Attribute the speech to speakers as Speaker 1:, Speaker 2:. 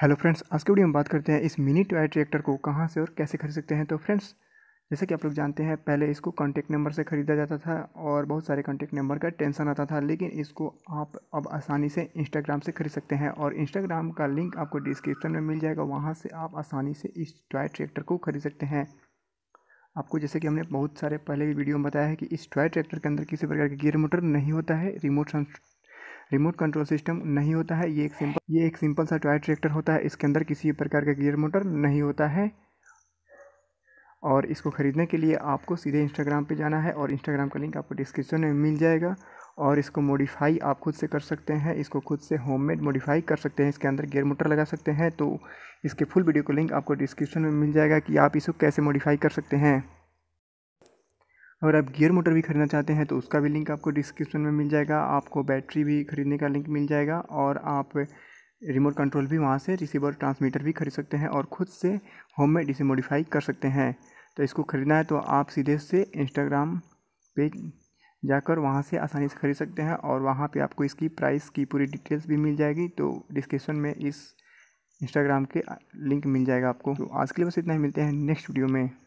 Speaker 1: hello friends आज के video में बात करते हैं इस मिनी टॉय ट्रैक्टर को कहाँ से और कैसे खरीद सकते हैं तो फ्रेंड्स जैसे कि आप लोग जानते हैं पहले इसको कॉन्टैक्ट नंबर से ख़रीदा जाता था और बहुत सारे कॉन्टैक्ट नंबर का टेंशन आता था लेकिन इसको आप अब आसानी से इंस्टाग्राम से खरीद सकते हैं और इंस्टाग्राम का लिंक आपको डिस्क्रिप्शन में मिल जाएगा वहाँ से आप आसानी से इस टॉय ट्रैक्टर को खरीद सकते हैं आपको जैसे कि हमने बहुत सारे पहले भी वीडियो में बताया है कि इस टॉय ट्रैक्टर के अंदर किसी प्रकार का गियर मोटर नहीं होता है रिमोट रिमोट कंट्रोल सिस्टम नहीं होता है ये एक सिंपल ये एक सिंपल सा टॉय ट्रैक्टर होता है इसके अंदर किसी भी प्रकार का गियर मोटर नहीं होता है और इसको ख़रीदने के लिए आपको सीधे इंस्टाग्राम पे जाना है और इंस्टाग्राम का लिंक आपको डिस्क्रिप्शन में मिल जाएगा और इसको मॉडिफाई आप खुद से कर सकते हैं इसको खुद से होममेड मॉडिफाई कर सकते हैं इसके अंदर गियर मोटर लगा सकते हैं तो इसके फुल वीडियो का लिंक आपको डिस्क्रिप्शन में मिल जाएगा कि आप इसको कैसे मॉडिफाई कर सकते हैं अगर आप गियर मोटर भी खरीदना चाहते हैं तो उसका भी लिंक आपको डिस्क्रिप्शन में मिल जाएगा आपको बैटरी भी खरीदने का लिंक मिल जाएगा और आप रिमोट कंट्रोल भी वहाँ से रिसीवर ट्रांसमीटर भी खरीद सकते हैं और ख़ुद से होम में इसे मॉडिफाई कर सकते हैं तो इसको ख़रीदना है तो आप सीधे से इंस्टाग्राम पे जाकर वहाँ से आसानी से खरीद सकते हैं और वहाँ पे आपको इसकी प्राइस की पूरी डिटेल्स भी मिल जाएगी तो डिस्क्रिप्शन में इस इंस्टाग्राम के लिंक मिल जाएगा आपको तो आज के लिए बस इतना ही मिलते हैं नेक्स्ट वीडियो में